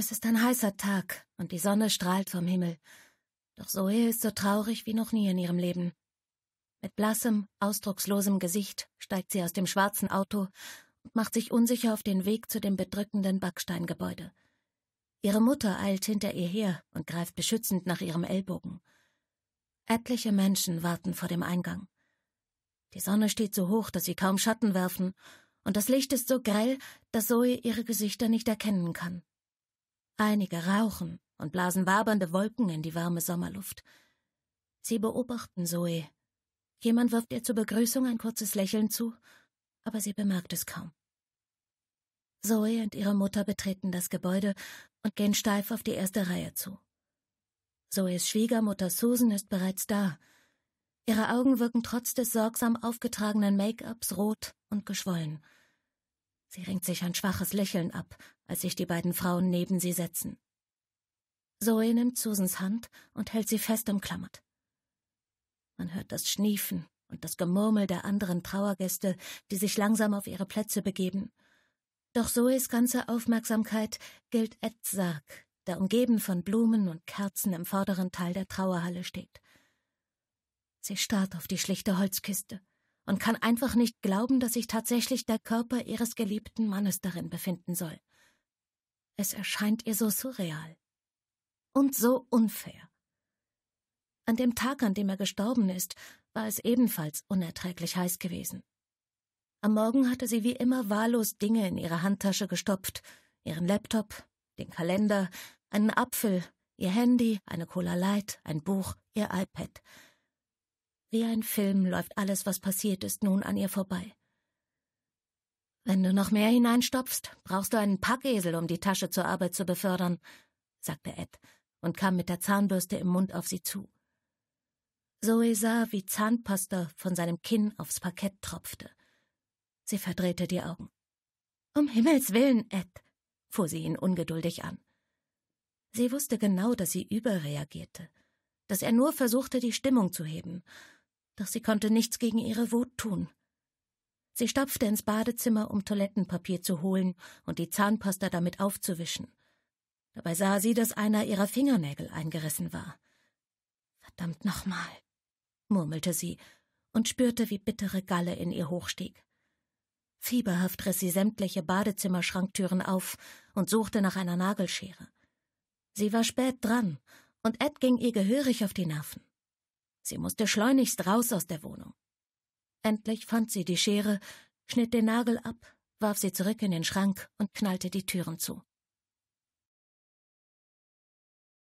Es ist ein heißer Tag und die Sonne strahlt vom Himmel. Doch Zoe ist so traurig wie noch nie in ihrem Leben. Mit blassem, ausdruckslosem Gesicht steigt sie aus dem schwarzen Auto und macht sich unsicher auf den Weg zu dem bedrückenden Backsteingebäude. Ihre Mutter eilt hinter ihr her und greift beschützend nach ihrem Ellbogen. Etliche Menschen warten vor dem Eingang. Die Sonne steht so hoch, dass sie kaum Schatten werfen, und das Licht ist so grell, dass Zoe ihre Gesichter nicht erkennen kann. Einige rauchen und blasen wabernde Wolken in die warme Sommerluft. Sie beobachten Zoe. Jemand wirft ihr zur Begrüßung ein kurzes Lächeln zu, aber sie bemerkt es kaum. Zoe und ihre Mutter betreten das Gebäude und gehen steif auf die erste Reihe zu. Zoes Schwiegermutter Susan ist bereits da. Ihre Augen wirken trotz des sorgsam aufgetragenen Make-ups rot und geschwollen. Sie ringt sich ein schwaches Lächeln ab, als sich die beiden Frauen neben sie setzen. Zoe nimmt Susans Hand und hält sie fest umklammert. Man hört das Schniefen und das Gemurmel der anderen Trauergäste, die sich langsam auf ihre Plätze begeben. Doch Zoes ganze Aufmerksamkeit gilt Eds Sarg, der umgeben von Blumen und Kerzen im vorderen Teil der Trauerhalle steht. Sie starrt auf die schlichte Holzkiste und kann einfach nicht glauben, dass sich tatsächlich der Körper ihres geliebten Mannes darin befinden soll. Es erscheint ihr so surreal und so unfair. An dem Tag, an dem er gestorben ist, war es ebenfalls unerträglich heiß gewesen. Am Morgen hatte sie wie immer wahllos Dinge in ihre Handtasche gestopft, ihren Laptop, den Kalender, einen Apfel, ihr Handy, eine Cola Light, ein Buch, ihr iPad. Wie ein Film läuft alles, was passiert ist, nun an ihr vorbei. Wenn du noch mehr hineinstopfst, brauchst du einen Packesel, um die Tasche zur Arbeit zu befördern, sagte Ed und kam mit der Zahnbürste im Mund auf sie zu. Zoe sah, wie Zahnpasta von seinem Kinn aufs Parkett tropfte. Sie verdrehte die Augen. Um Himmels willen, Ed, fuhr sie ihn ungeduldig an. Sie wusste genau, dass sie überreagierte, dass er nur versuchte, die Stimmung zu heben, doch sie konnte nichts gegen ihre Wut tun. Sie stapfte ins Badezimmer, um Toilettenpapier zu holen und die Zahnpasta damit aufzuwischen. Dabei sah sie, dass einer ihrer Fingernägel eingerissen war. Verdammt nochmal, murmelte sie und spürte, wie bittere Galle in ihr hochstieg. Fieberhaft riss sie sämtliche Badezimmerschranktüren auf und suchte nach einer Nagelschere. Sie war spät dran, und Ed ging ihr gehörig auf die Nerven. Sie musste schleunigst raus aus der Wohnung. Endlich fand sie die Schere, schnitt den Nagel ab, warf sie zurück in den Schrank und knallte die Türen zu.